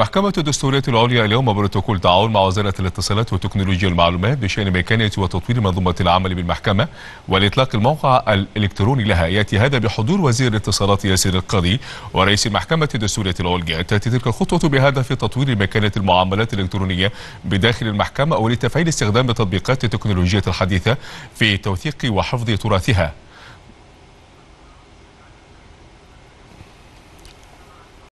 محكمة الدستورية العليا اليوم بروتوكول تعاون مع وزارة الاتصالات وتكنولوجيا المعلومات بشأن مكانة وتطوير منظومة العمل بالمحكمة والإطلاق الموقع الإلكتروني لها يأتي هذا بحضور وزير الاتصالات ياسر القاضي ورئيس محكمة الدستورية العليا تأتي تلك الخطوة بهدف تطوير مكانة المعاملات الإلكترونية بداخل المحكمة ولتفعيل استخدام تطبيقات التكنولوجيا الحديثة في توثيق وحفظ تراثها